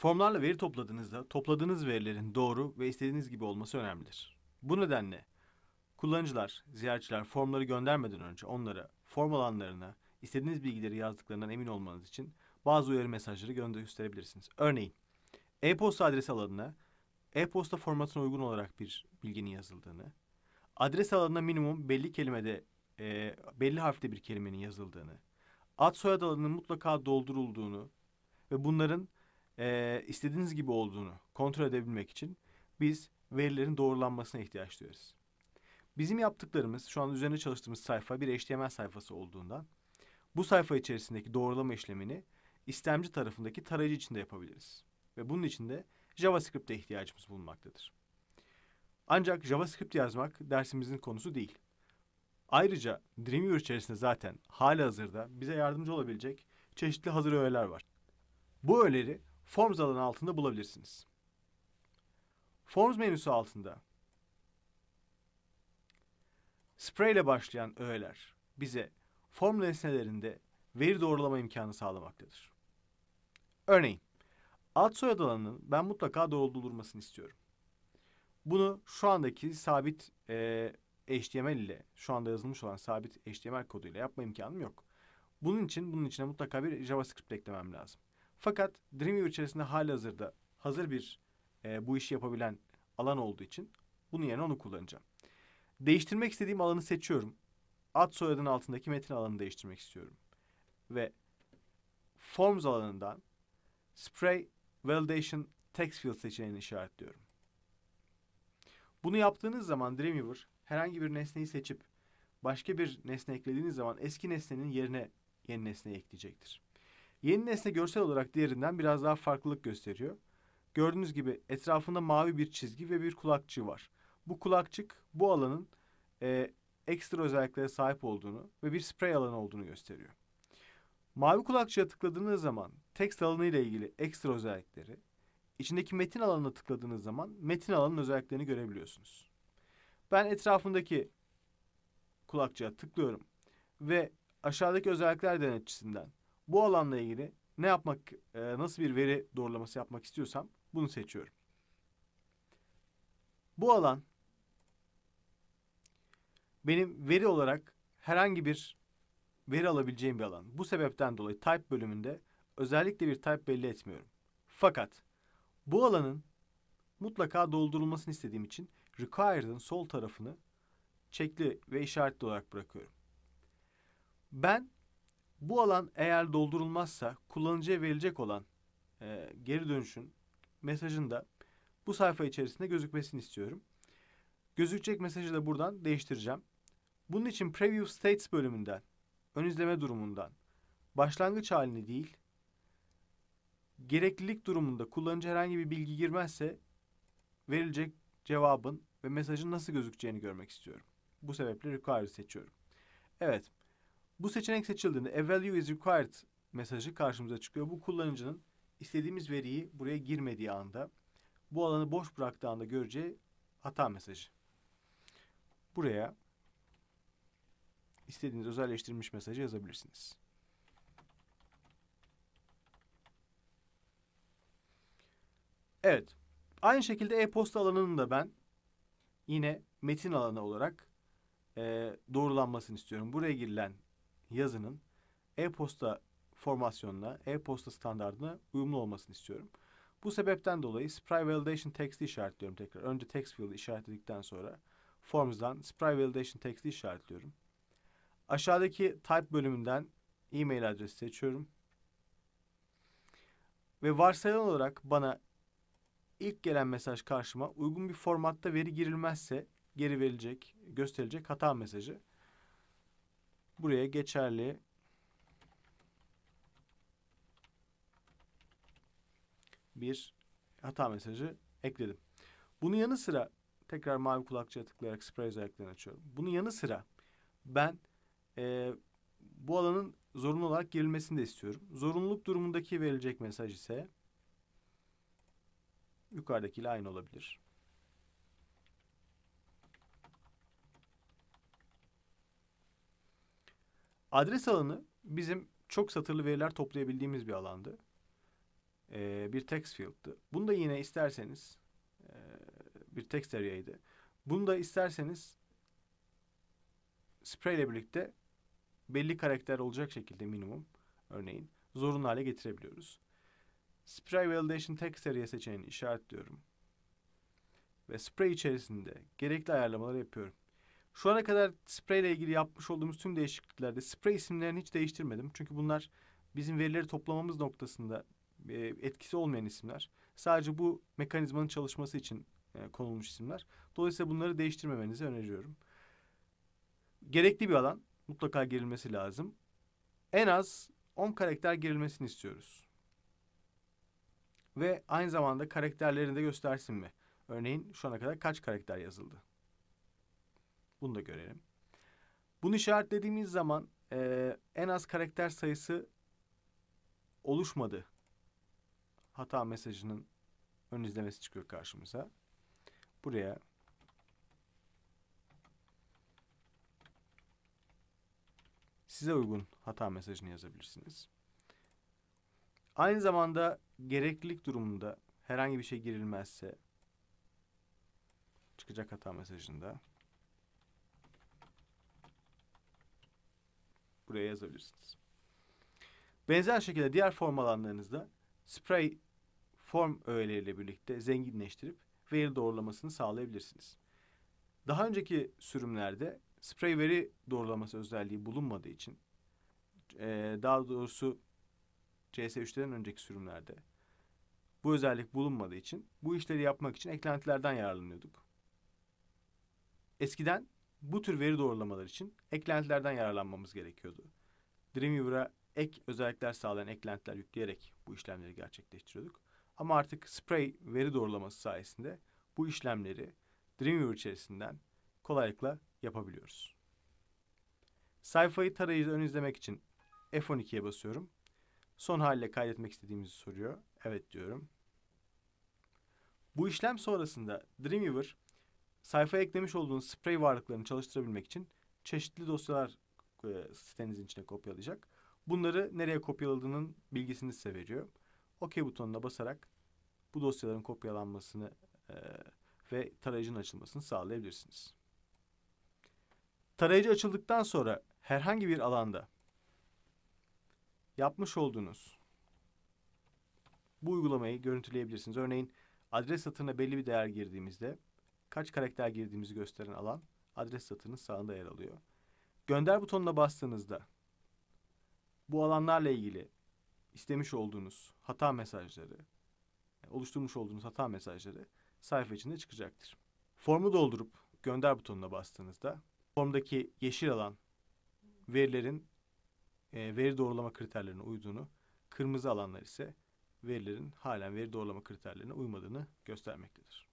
Formlarla veri topladığınızda topladığınız verilerin doğru ve istediğiniz gibi olması önemlidir. Bu nedenle kullanıcılar, ziyaretçiler formları göndermeden önce onlara form alanlarına istediğiniz bilgileri yazdıklarından emin olmanız için bazı uyarı mesajları gösterebilirsiniz. Örneğin e-posta adresi alanına e-posta formatına uygun olarak bir bilginin yazıldığını, adres alanına minimum belli kelimede e, belli harfte bir kelimenin yazıldığını, ad soyad alanının mutlaka doldurulduğunu ve bunların e, istediğiniz gibi olduğunu kontrol edebilmek için biz verilerin doğrulanmasına ihtiyaç duyarız. Bizim yaptıklarımız şu an üzerine çalıştığımız sayfa bir HTML sayfası olduğundan bu sayfa içerisindeki doğrulama işlemini istemci tarafındaki tarayıcı içinde yapabiliriz. Ve bunun için de JavaScript'e ihtiyacımız bulunmaktadır. Ancak JavaScript yazmak dersimizin konusu değil. Ayrıca Dreamweaver içerisinde zaten hali hazırda bize yardımcı olabilecek çeşitli hazır öğeler var. Bu öğeleri Forms alanı altında bulabilirsiniz. Forms menüsü altında Spray ile başlayan öğeler bize form nesnelerinde veri doğrulama imkanı sağlamaktadır. Örneğin, ad soyad alanının ben mutlaka doğrultulmasını istiyorum. Bunu şu andaki sabit e, HTML ile, şu anda yazılmış olan sabit HTML koduyla yapma imkanım yok. Bunun için bunun içine mutlaka bir JavaScript eklemem lazım. Fakat Dreamweaver içerisinde hali hazırda hazır bir e, bu işi yapabilen alan olduğu için bunun yerine onu kullanacağım. Değiştirmek istediğim alanı seçiyorum. Ad soyadın altındaki metin alanını değiştirmek istiyorum. Ve Forms alanından Spray Validation Text Field seçeneğini işaretliyorum. Bunu yaptığınız zaman Dreamweaver herhangi bir nesneyi seçip başka bir nesne eklediğiniz zaman eski nesnenin yerine yeni nesneyi ekleyecektir. Yeni nesne görsel olarak diğerinden biraz daha farklılık gösteriyor. Gördüğünüz gibi etrafında mavi bir çizgi ve bir kulakçığı var. Bu kulakçık bu alanın e, ekstra özelliklere sahip olduğunu ve bir sprey alanı olduğunu gösteriyor. Mavi kulakçığa tıkladığınız zaman tekst alanı ile ilgili ekstra özellikleri, içindeki metin alanına tıkladığınız zaman metin alanının özelliklerini görebiliyorsunuz. Ben etrafındaki kulakçığa tıklıyorum ve aşağıdaki özellikler denetçisinden bu alanla ilgili ne yapmak, e, nasıl bir veri doğrulaması yapmak istiyorsam bunu seçiyorum. Bu alan benim veri olarak herhangi bir veri alabileceğim bir alan. Bu sebepten dolayı type bölümünde özellikle bir type belli etmiyorum. Fakat bu alanın mutlaka doldurulmasını istediğim için required'ın sol tarafını çekli ve işaretli olarak bırakıyorum. Ben bu alan eğer doldurulmazsa kullanıcıya verilecek olan e, geri dönüşün mesajında bu sayfa içerisinde gözükmesini istiyorum. Gözükecek mesajı da buradan değiştireceğim. Bunun için Preview States bölümünden, ön izleme durumundan, başlangıç halini değil, gereklilik durumunda kullanıcı herhangi bir bilgi girmezse verilecek cevabın ve mesajın nasıl gözükeceğini görmek istiyorum. Bu sebeple Require seçiyorum. Evet, bu seçenek seçildiğinde a value is required mesajı karşımıza çıkıyor. Bu kullanıcının istediğimiz veriyi buraya girmediği anda, bu alanı boş bıraktığı anda göreceği hata mesajı. Buraya istediğiniz özelleştirilmiş mesajı yazabilirsiniz. Evet. Aynı şekilde e-posta alanının da ben yine metin alanı olarak e, doğrulanmasını istiyorum. Buraya girilen yazının e-posta formasyonuna, e-posta standartına uyumlu olmasını istiyorum. Bu sebepten dolayı Spry Validation Text'i işaretliyorum tekrar. Önce text field'i işaretledikten sonra Forms'dan Spry Validation Text'i işaretliyorum. Aşağıdaki type bölümünden e-mail adresi seçiyorum. Ve varsayılan olarak bana ilk gelen mesaj karşıma uygun bir formatta veri girilmezse geri verilecek, gösterecek hata mesajı buraya geçerli bir hata mesajı ekledim. Bunun yanı sıra tekrar mavi kulakçıya tıklayarak spray özelliklerini açıyorum. Bunun yanı sıra ben e, bu alanın zorunlu olarak girilmesini de istiyorum. Zorunluluk durumundaki verilecek mesaj ise yukarıdakiyle aynı olabilir. Adres alanı bizim çok satırlı veriler toplayabildiğimiz bir alandı. Ee, bir text field'tı. Bunu da yine isterseniz e, bir text area'ydı. Bunu da isterseniz spray ile birlikte belli karakter olacak şekilde minimum örneğin zorunlu hale getirebiliyoruz. Spray Validation Text Area seçeneğini işaretliyorum. Ve spray içerisinde gerekli ayarlamaları yapıyorum. Şu ana kadar spray ile ilgili yapmış olduğumuz tüm değişikliklerde spray isimlerini hiç değiştirmedim. Çünkü bunlar bizim verileri toplamamız noktasında e, etkisi olmayan isimler. Sadece bu mekanizmanın çalışması için e, konulmuş isimler. Dolayısıyla bunları değiştirmemenizi öneriyorum. Gerekli bir alan mutlaka girilmesi lazım. En az 10 karakter girilmesini istiyoruz. Ve aynı zamanda karakterlerini de göstersin mi? Örneğin şu ana kadar kaç karakter yazıldı? Bunu da görelim. Bunu işaretlediğimiz zaman e, en az karakter sayısı oluşmadı. Hata mesajının ön izlemesi çıkıyor karşımıza. Buraya size uygun hata mesajını yazabilirsiniz. Aynı zamanda gereklilik durumunda herhangi bir şey girilmezse çıkacak hata mesajında buraya yazabilirsiniz. Benzer şekilde diğer form alanlarınızda spray form öğeleriyle birlikte zenginleştirip veri doğrulamasını sağlayabilirsiniz. Daha önceki sürümlerde spray veri doğrulaması özelliği bulunmadığı için e, daha doğrusu CS3'ten önceki sürümlerde bu özellik bulunmadığı için bu işleri yapmak için eklentilerden yararlanıyorduk. Eskiden bu tür veri doğrulamalar için eklentilerden yararlanmamız gerekiyordu. Dreamweaver'a ek özellikler sağlayan eklentiler yükleyerek bu işlemleri gerçekleştiriyorduk. Ama artık Spray veri doğrulaması sayesinde bu işlemleri Dreamweaver içerisinden kolaylıkla yapabiliyoruz. Sayfayı tarayıcıda ön izlemek için F12'ye basıyorum. Son haliyle kaydetmek istediğimizi soruyor. Evet diyorum. Bu işlem sonrasında Dreamweaver sayfaya eklemiş olduğunuz sprey varlıklarını çalıştırabilmek için çeşitli dosyalar e, sitenizin içine kopyalayacak. Bunları nereye kopyaladığının bilgisini size veriyor. OK butonuna basarak bu dosyaların kopyalanmasını e, ve tarayıcının açılmasını sağlayabilirsiniz. Tarayıcı açıldıktan sonra herhangi bir alanda yapmış olduğunuz bu uygulamayı görüntüleyebilirsiniz. Örneğin adres satırına belli bir değer girdiğimizde kaç karakter girdiğimizi gösteren alan adres satırının sağında yer alıyor. Gönder butonuna bastığınızda bu alanlarla ilgili istemiş olduğunuz hata mesajları, oluşturmuş olduğunuz hata mesajları sayfa içinde çıkacaktır. Formu doldurup gönder butonuna bastığınızda formdaki yeşil alan verilerin e, veri doğrulama kriterlerine uyduğunu, kırmızı alanlar ise verilerin halen veri doğrulama kriterlerine uymadığını göstermektedir.